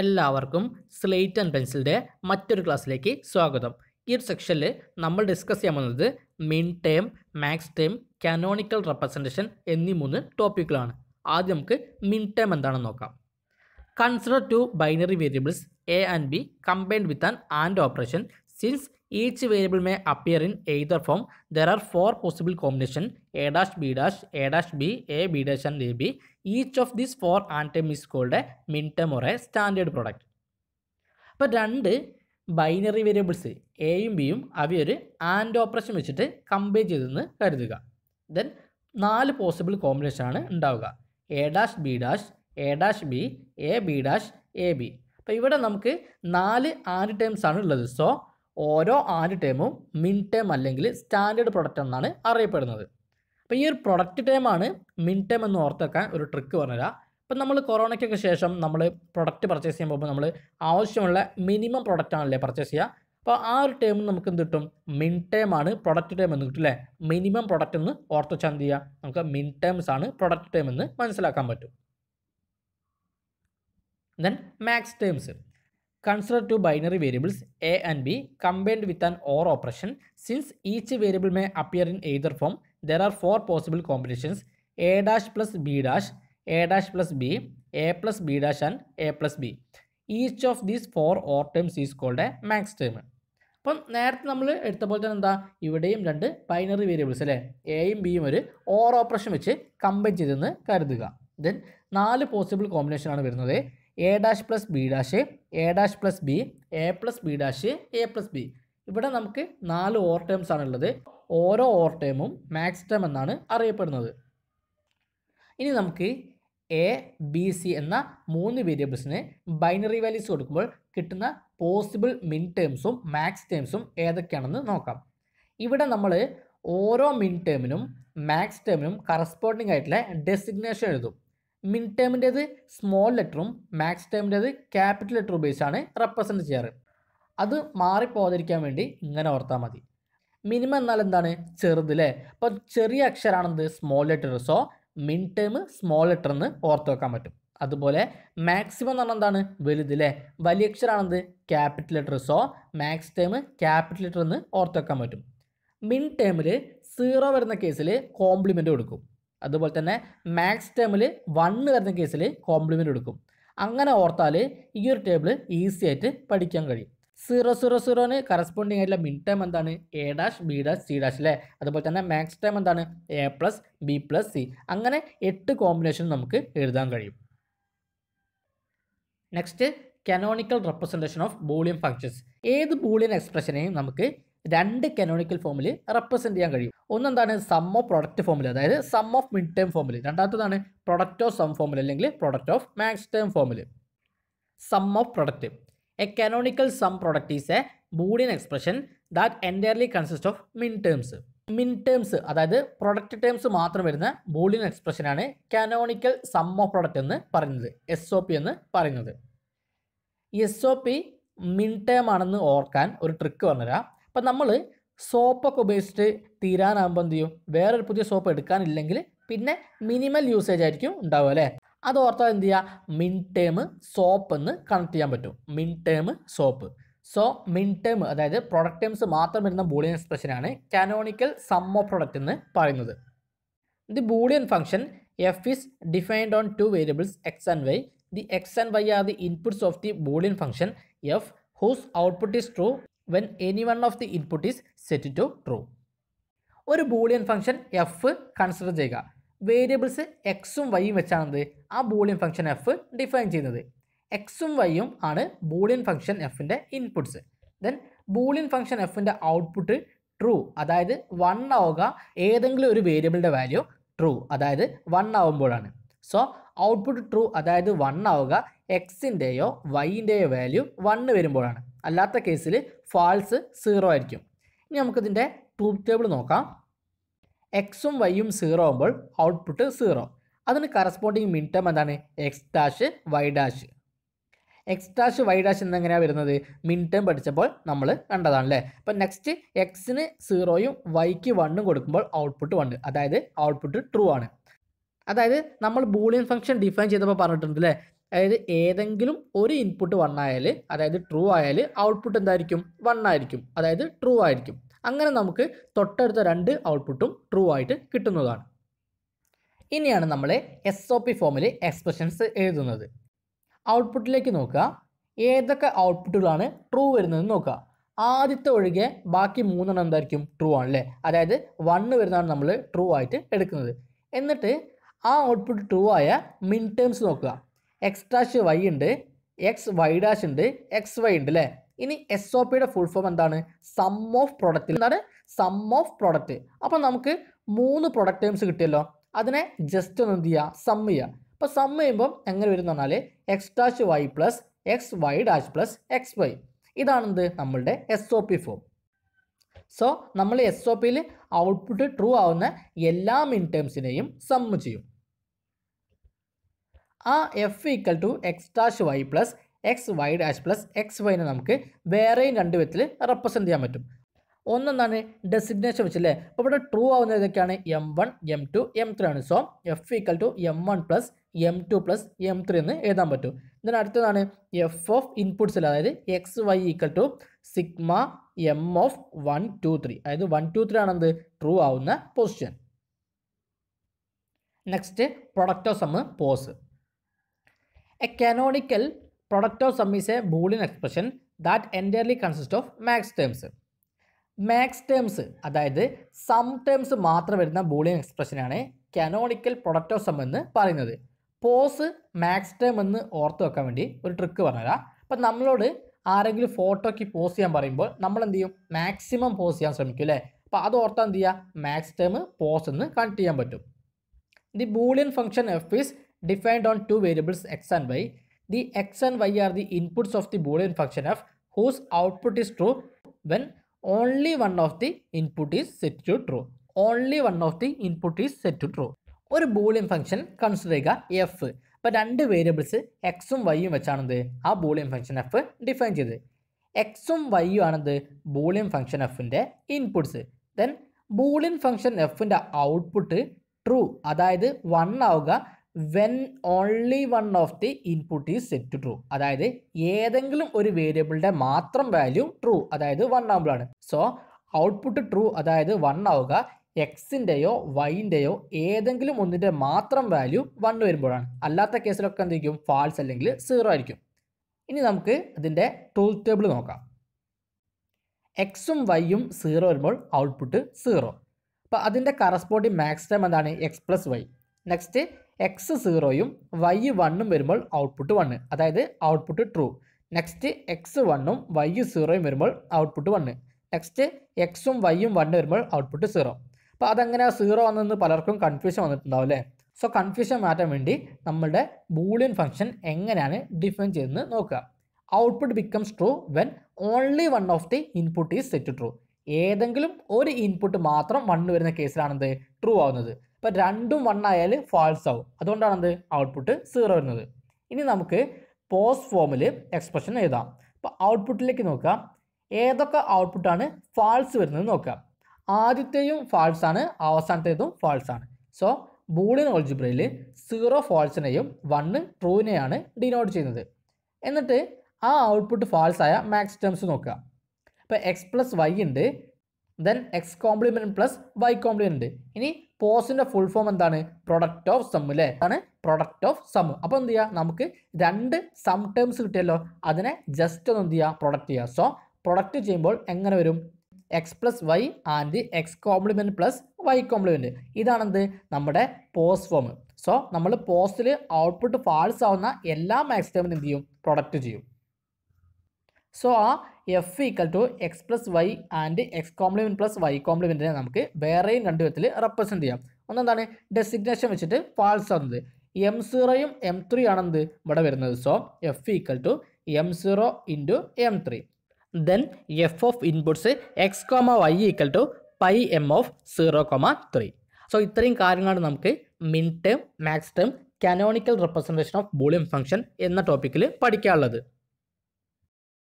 എല്ലാവർക്കും slate and പെൻസിലിൻ്റെ മറ്റൊരു ക്ലാസ്സിലേക്ക് സ്വാഗതം ഈ ഒരു സെക്ഷനിൽ നമ്മൾ ഡിസ്കസ് ചെയ്യാൻ പോകുന്നത് min term max term canonical representation എന്നീ മൂന്ന് ടോപ്പിക്കുകളാണ് ആദ്യം നമുക്ക് മിൻ ടേം എന്താണെന്ന് നോക്കാം consider two binary variables A and B combined with an and operation since each variable may appear in either form there are four possible combination A dash B dash A dash B A B dash and A B each of this four and term is called a min term or a standard product അപ്പോൾ രണ്ട് binary variables എയും ബിയും അവയൊരു and operation വെച്ചിട്ട് compare ചെയ്തെന്ന് കരുതുക then നാല് possible combination ആണ് ഉണ്ടാവുക A dash B dash A dash B A B dash A B അപ്പോൾ ഇവിടെ നമുക്ക് നാല് ആൻഡ് ടേംസ് ആണ് ഉള്ളത് സോ ഓരോ ആറ് ടേമും മിൻ ടേം അല്ലെങ്കിൽ സ്റ്റാൻഡേർഡ് പ്രൊഡക്റ്റ് എന്നാണ് അറിയപ്പെടുന്നത് അപ്പോൾ ഈ ഒരു പ്രൊഡക്റ്റ് ടേമാണ് മിൻ ടേം എന്ന് ഓർത്തെക്കാൻ ഒരു ട്രിക്ക് പറഞ്ഞുതരാം ഇപ്പം നമ്മൾ കൊറോണയ്ക്കൊക്കെ ശേഷം നമ്മൾ പ്രൊഡക്റ്റ് പർച്ചേസ് ചെയ്യാൻ പോകുമ്പോൾ നമ്മൾ ആവശ്യമുള്ള മിനിമം പ്രൊഡക്റ്റ് ആണല്ലേ പർച്ചേസ് ചെയ്യുക അപ്പോൾ ആ ഒരു ടേം നമുക്ക് എന്ത് കിട്ടും മിൻ ടേം ആണ് പ്രൊഡക്റ്റ് ടേം എന്ന് കിട്ടും അല്ലേ മിനിമം പ്രൊഡക്റ്റ് എന്ന് ഓർത്ത് വെച്ചാൽ എന്ത് ചെയ്യുക നമുക്ക് മിൻ ടേംസ് ആണ് പ്രൊഡക്റ്റ് ടേം എന്ന് മനസ്സിലാക്കാൻ പറ്റും then max terms Consider two binary variables a and b combined with an OR operation. Since each variable may appear in either form, there are four possible combinations a dash plus b dash, a dash plus b, a plus b dash and a plus b. Each of these four OR terms is called a max term. അപ്പം നേരത്തെ നമ്മൾ എടുത്ത പോലെ തന്നെ എന്താ ഇവിടെയും രണ്ട് binary variables അല്ലേ എയും ബിയും ഒരു ഓർ ഓപ്പറേഷൻ വെച്ച് കമ്പയർ ചെയ്തെന്ന് കരുതുക ദെൻ നാല് പോസിബിൾ കോമ്പിനേഷനാണ് വരുന്നത് A dash plus B dash A dash plus B A plus B dash A plus B ഇവിടെ നമുക്ക് നാല് ഓർ ടേംസ് ആണുള്ളത് ഓരോ ഓർ ടേമും മാക്സ് ടേം എന്നാണ് അറിയപ്പെടുന്നത് ഇനി നമുക്ക് എ ബി സി എന്ന മൂന്ന് വേരിയബിൾസിന് ബൈനറി വാല്യൂസ് കൊടുക്കുമ്പോൾ കിട്ടുന്ന പോസിബിൾ മിൻ ടേംസും മാക്സ് ടേംസും ഏതൊക്കെയാണെന്ന് നോക്കാം ഇവിടെ നമ്മൾ ഓരോ മിൻ ടേമിനും മാക്സ് ടേമിനും കറസ്പോണ്ടിങ് ആയിട്ടുള്ള ഡെസിഗ്നേഷൻ എഴുതും മിൻ ടേമിൻ്റെത് സ്മോൾ ലെറ്ററും മാക്സ് ടേമിൻ്റെത് ക്യാപിറ്റൽ ലെറ്റർ ഉപയോഗിച്ചാണ് റെപ്രസെൻറ്റ് ചെയ്യാറ് അത് മാറിപ്പോകാതിരിക്കാൻ വേണ്ടി ഇങ്ങനെ ഓർത്താൽ മതി മിനിമം എന്നാൽ എന്താണ് അല്ലേ അപ്പം ചെറിയ അക്ഷരാണെന്ത് small letter so min term small letter എന്ന് ഓർത്ത് വെക്കാൻ പറ്റും അതുപോലെ മാക്സിമം എന്ന് പറഞ്ഞാൽ എന്താണ് അല്ലേ വലിയ അക്ഷരാണെന്ത് capital letter so max term capital letter എന്ന് ഓർത്ത് വെക്കാൻ പറ്റും മിൻ ടേമിൽ സീറോ വരുന്ന കേസിൽ കോംപ്ലിമെൻ്റ് കൊടുക്കും അതുപോലെ തന്നെ മാക്സ് ടേമിൽ വണ്ണ് വരുന്ന കേസിൽ കോംപ്ലിമെൻ്റ് എടുക്കും അങ്ങനെ ഓർത്താൽ ഈ ഒരു ടേബിൾ ഈസി ആയിട്ട് പഠിക്കാൻ കഴിയും സീറോ സീറോ സീറോന് കറസ്പോണ്ടിങ് ആയിട്ടുള്ള മിൻ ടൈം എന്താണ് A dash B dash C dash അല്ലേ അതുപോലെ തന്നെ മാക്സ് ടൈം എന്താണ് A plus B plus C അങ്ങനെ എട്ട് കോമ്പിനേഷൻ നമുക്ക് എഴുതാൻ കഴിയും next canonical representation of Boolean functions ഏത് ബൂളിയൻ എക്സ്പ്രഷനെയും നമുക്ക് രണ്ട് കനോണിക്കൽ ഫോമിൽ റെപ്രസെൻറ്റ് ചെയ്യാൻ കഴിയും ഒന്നെന്താണ് സം ഓഫ് പ്രൊഡക്റ്റ് ഫോമിൽ അതായത് സം ഓഫ് മിഡ് ടേം ഫോമിൽ രണ്ടാമത്തതാണ് പ്രൊഡക്റ്റ് ഓഫ് സം ഫോമിൽ അല്ലെങ്കിൽ പ്രൊഡക്റ്റ് ഓഫ് മാക്സ് ടേം ഫോമിൽ sum of product a canonical sum product is a Boolean expression that entirely consist of min terms min terms അതായത് product terms മാത്രം വരുന്ന Boolean എക്സ്പ്രഷനാണ് canonical sum of product എന്ന് പറയുന്നത് S O P എന്ന് പറയുന്നത് S O P min term ആണെന്ന് ഓർക്കാൻ ഒരു ട്രിക്ക് പറഞ്ഞുതരാം അപ്പം നമ്മൾ സോപ്പൊക്കെ ഉപയോഗിച്ചിട്ട് തീരാനാകുമ്പോൾ എന്ത് ചെയ്യും വേറൊരു പുതിയ സോപ്പ് എടുക്കാനില്ലെങ്കിൽ പിന്നെ മിനിമൽ യൂസേജ് ആയിരിക്കും ഉണ്ടാവുക അല്ലേ അത് ഓർത്താൽ എന്ത് ചെയ്യുക മിൻ ടേം സോപ്പ് എന്ന് കണക്ട് ചെയ്യാൻ പറ്റും min term SOP so min term അതായത് പ്രൊഡക്റ്റ് ടേംസ് മാത്രം വരുന്ന ബൂളിയൻ എക്സ്പ്രഷനാണ് കാനോണിക്കൽ ഓഫ് പ്രൊഡക്റ്റ് എന്ന് പറയുന്നത് the Boolean function F is defined on two variables X and Y the X and Y are the inputs of the Boolean function F whose output is true when any one of the input is set to true ഒരു Boolean function F consider ചെയ്യുക variables എക്സും വൈയും വെച്ചാണെന്ത് ആ Boolean function F define ചെയ്യുന്നത് എക്സും വൈയും ആണ് Boolean function എഫിൻ്റെ ഇൻപുട്സ് ദെൻ ബൂളിയൻ ഫംഗ്ഷൻ എഫിൻ്റെ ഔട്ട്പുട്ട് ട്രൂ അതായത് വൺ ആവുക ഏതെങ്കിലും ഒരു വേരിയബിളിൻ്റെ വാല്യൂ ട്രൂ അതായത് വൺ ആവുമ്പോഴാണ് സോ ഔട്ട്പുട്ട് ട്രൂ അതായത് വൺ ആവുക എക്സിൻ്റെയോ വൈൻ്റെയോ വാല്യൂ വണ്ണ് വരുമ്പോഴാണ് അല്ലാത്ത കേസിൽ ഫാൾസ് സീറോ ആയിരിക്കും ഇനി നമുക്കിതിൻ്റെ ട്രൂത്ത് ടേബിൾ നോക്കാം എക്സും വൈയും സീറോ ആകുമ്പോൾ ഔട്ട്പുട്ട് സീറോ അതിന് കറസ്പോണ്ടിങ് മിൻറ്റം എന്താണ് X dash Y dash X dash Y dash എന്നെങ്ങനെയാണ് വരുന്നത് മിൻറ്റം പഠിച്ചപ്പോൾ നമ്മൾ കണ്ടതാണല്ലേ അപ്പം നെക്സ്റ്റ് എക്സിന് സീറോയും വൈക്ക് വണ്ണും കൊടുക്കുമ്പോൾ ഔട്ട്പുട്ട് വണ് അതായത് ഔട്ട്പുട്ട് ട്രൂ ആണ് അതായത് നമ്മൾ ബൂളിയൻ ഫംഗ്ഷൻ ഡിഫൈൻ ചെയ്തപ്പോൾ പറഞ്ഞിട്ടുണ്ട് അല്ലേ അതായത് ഏതെങ്കിലും ഒരു ഇൻപുട്ട് വൺ ആയാൽ അതായത് ട്രൂ ആയാൽ ഔട്ട്പുട്ട് എന്തായിരിക്കും വൺ ആയിരിക്കും അതായത് ട്രൂ ആയിരിക്കും അങ്ങനെ നമുക്ക് തൊട്ടടുത്ത രണ്ട് ഔട്ട്പുട്ടും ട്രൂ ആയിട്ട് കിട്ടുന്നതാണ് ഇനിയാണ് നമ്മൾ എസ് ഒ പി ഫോമിൽ എക്സ്പ്രഷൻസ് എഴുതുന്നത് ഔട്ട്പുട്ടിലേക്ക് നോക്കുക ഏതൊക്കെ ഔട്ട്പുട്ടുകളാണ് ട്രൂ വരുന്നതെന്ന് നോക്കുക ആദ്യത്തെ ഒഴികെ ബാക്കി മൂന്നെണ്ണം എന്തായിരിക്കും ട്രൂ ആണ് അല്ലേ അതായത് വണ്ണ് വരുന്നതാണ് നമ്മൾ ട്രൂ ആയിട്ട് എടുക്കുന്നത് എന്നിട്ട് ആ ഔട്ട്പുട്ട് ട്രൂ ആയ മിൻ ടേംസ് നോക്കുക എക്സ് ഡാഷ് വൈ ഉണ്ട് എക്സ് വൈ ഡാഷ് ഉണ്ട് എക്സ് വൈ ഉണ്ട് അല്ലേ ഇനി എസ് ഒ പിയുടെ ഫുൾ ഫോം എന്താണ് സം ഓഫ് പ്രൊഡക്റ്റ് എന്താണ് സം ഓഫ് പ്രൊഡക്റ്റ് അപ്പം നമുക്ക് മൂന്ന് പ്രൊഡക്റ്റ് ടേംസ് കിട്ടിയല്ലോ അതിനെ ജസ്റ്റ് ഒന്ന് എന്ത് ചെയ്യുക സം ചെയ്യുക അപ്പോൾ സം ചെയ്യുമ്പം എങ്ങനെ വരും എന്ന് പറഞ്ഞാൽ X dash Y plus X Y dash plus X Y ഇതാണെന്ത് നമ്മളുടെ S O P form so നമ്മൾ എസ് ഒ പിയിൽ ഔട്ട്പുട്ട് ട്രൂ ആവുന്ന എല്ലാ മിൻ ടേംസിനെയും സം ചെയ്യും ആ F equal to X dash Y plus X Y dash plus X വൈനെ നമുക്ക് വേറെയും രണ്ട് വിധത്തിൽ റെപ്രസെൻ്റ് ചെയ്യാൻ പറ്റും ഒന്നെന്നാണ് ഡെസിഗ്നേഷൻ വെച്ചല്ലേ അപ്പോൾ ഇവിടെ ട്രൂ ആവുന്ന ഏതൊക്കെയാണ് M one M two M three ആണ് so F equal to M one plus M two plus M three എന്ന് എഴുതാൻ പറ്റും ഇതിന് അടുത്തതാണ് എഫ് ഓഫ് ഇൻപുട്സിൽ അതായത് X Y equal to sigma M of one two three അതായത് വൺ ടു ത്രീ ആണെന്ത് ട്രൂ ആവുന്ന position next product of sum POS a canonical product of sums a Boolean expression that entirely consist of max terms max terms അതായത് sum terms മാത്രം വരുന്ന Boolean എക്സ്പ്രഷനാണ് canonical product of sum എന്ന് പറയുന്നത് pose max term എന്ന് ഓർത്ത് വെക്കാൻ വേണ്ടി ഒരു ട്രിക്ക് പറഞ്ഞുതരാം അപ്പം നമ്മളോട് ആരെങ്കിലും ഫോട്ടോയ്ക്ക് പോസ് ചെയ്യാൻ പറയുമ്പോൾ നമ്മൾ എന്ത് ചെയ്യും മാക്സിമം പോസ് ചെയ്യാൻ ശ്രമിക്കും അല്ലേ അപ്പോൾ അത് ഓർത്താൽ എന്ത് ചെയ്യുക മാക്സ് ടേം പോസ് എന്ന് കണക്ട് ചെയ്യാൻ പറ്റും the Boolean function F is defined on two variables x and y. The x and y are the inputs of the Boolean function f whose output is true when only one of the input is set to true. Only one of the input is set to true. ഒരു Boolean function consider ചെയ്യുക F അപ്പോൾ രണ്ട് variables എക്സും വൈയും വെച്ചാണെന്ത് ആ Boolean function F define ചെയ്ത് എക്സും വൈയും ആണെന്ത് ബൂളിയൻ ഫംഗ്ഷൻ എഫിൻ്റെ ഇൻപുട്സ് ദെൻ ബൂളിയൻ ഫംഗ്ഷൻ എഫിൻ്റെ ഔട്ട്പുട്ട് ട്രൂ അതായത് വൺ ആവുക when only one of the input is set to true അതായത് ഏതെങ്കിലും ഒരു വേരിയബിളിൻ്റെ മാത്രം വാല്യൂ ട്രൂ അതായത് വൺ ആകുമ്പോഴാണ് സോ ഔട്ട്പുട്ട് ട്രൂ അതായത് വൺ ആവുക എക്സിൻ്റെയോ വൈൻ്റെയോ ഏതെങ്കിലും ഒന്നിൻ്റെ മാത്രം വാല്യൂ വൺ വരുമ്പോഴാണ് അല്ലാത്ത കേസിലൊക്കെ എന്തിരിക്കും ഫാൾസ് അല്ലെങ്കിൽ സീറോ ആയിരിക്കും ഇനി നമുക്ക് അതിൻ്റെ ട്രൂത്ത് ടേബിൾ നോക്കാം എക്സും വൈയും സീറോ വരുമ്പോൾ ഔട്ട്പുട്ട് സീറോ അപ്പോൾ അതിൻ്റെ കറസ്പോണ്ടിങ് മാക്സ് ടൈം എന്താണ് X plus Y next X സീറോയും വൈ വണ്ണും വരുമ്പോൾ ഔട്ട്പുട്ട് വണ്ണ് അതായത് ഔട്ട്പുട്ട് ട്രൂ നെക്സ്റ്റ് എക്സ് വണ്ണും വൈ സീറോയും വരുമ്പോൾ ഔട്ട്പുട്ട് വണ്ണ് നെക്സ്റ്റ് എക്സും വൈയും വണ്ണ് വരുമ്പോൾ ഔട്ട്പുട്ട് സീറോ അപ്പോൾ അതങ്ങനെ സീറോ ആണെന്ന് പലർക്കും കൺഫ്യൂഷൻ വന്നിട്ടുണ്ടാവും അല്ലേ സോ കൺഫ്യൂഷൻ മാറ്റാൻ വേണ്ടി നമ്മളുടെ ബൂളിയൻ ഫംഗ്ഷൻ എങ്ങനെയാണ് ഡിഫൈൻ ചെയ്തെന്ന് നോക്കുക output becomes true when only one of the input is set true ഏതെങ്കിലും ഒരു ഇൻപുട്ട് മാത്രം വണ്ണ് വരുന്ന കേസിലാണെന്ത് ട്രൂ ആവുന്നത് ഇപ്പോൾ രണ്ടും വൺ ഫാൾസ് ആവും അതുകൊണ്ടാണ് എന്ത് ഔട്ട്പുട്ട് സീറോ വരുന്നത് ഇനി നമുക്ക് പോസ് ഫോമിൽ എക്സ്പ്രഷൻ എഴുതാം അപ്പോൾ ഔട്ട്പുട്ടിലേക്ക് നോക്കാം ഏതൊക്കെ ഔട്ട്പുട്ടാണ് ഫാൾസ് വരുന്നത് നോക്കാം ആദ്യത്തെയും ഫാൾസ് ആണ് അവസാനത്തേതും ഫാൾസ് ആണ് സോ ബൂളിയൻ ഓൾജിബ്രയിൽ സീറോ ഫാൾസിനെയും വണ്ണ് ട്രൂവിനെയാണ് ഡിനോട്ട് ചെയ്യുന്നത് എന്നിട്ട് ആ ഔട്ട്പുട്ട് ഫാൾസ് ആയ മാക്സ് ടേംസ് നോക്കുക അപ്പോൾ എക്സ് പ്ലസ് വൈ ഉണ്ട് then X complement plus Y complement ഇനി പോസിൻ്റെ ഫുൾ ഫോം എന്താണ് പ്രൊഡക്റ്റ് ഓഫ് സം അല്ലേ അതാണ് പ്രൊഡക്റ്റ് ഓഫ് സം അപ്പോൾ എന്ത് ചെയ്യുക നമുക്ക് രണ്ട് സം ടേംസ് കിട്ടിയല്ലോ അതിനെ ജസ്റ്റ് ഒന്ന് എന്ത് ചെയ്യുക പ്രൊഡക്റ്റ് ചെയ്യുക സോ പ്രൊഡക്റ്റ് ചെയ്യുമ്പോൾ എങ്ങനെ വരും X plus Y and X complement plus Y complement ഇതാണെന്ത് നമ്മുടെ പോസ് ഫോം സോ നമ്മൾ പോസ്റ്റിൽ ഔട്ട്പുട്ട് ഫാൾസ് ആവുന്ന എല്ലാ മാക്സിമം എന്ത് ചെയ്യും പ്രൊഡക്റ്റ് ചെയ്യും സോ ആ F equal to X plus Y and X complement plus Y കോംപ്ലിമെൻറ്റിനെ നമുക്ക് വേറെയും രണ്ട് വിധത്തിൽ റെപ്രസെൻറ്റ് ചെയ്യാം ഒന്നെന്താണ് ഡെസിഗ്നേഷൻ വെച്ചിട്ട് ഫാൾസ് ആണത് എം സീറോയും എം ത്രീ ആണെന്ത് ഇവിടെ വരുന്നത് so F equal to M zero into M three then F of inputs X comma Y equal to pi M of zero comma three so ഇത്രയും കാര്യങ്ങളാണ് നമുക്ക് min term max term canonical representation of ബോളിയം function എന്ന ടോപ്പിക്കിൽ പഠിക്കാനുള്ളത്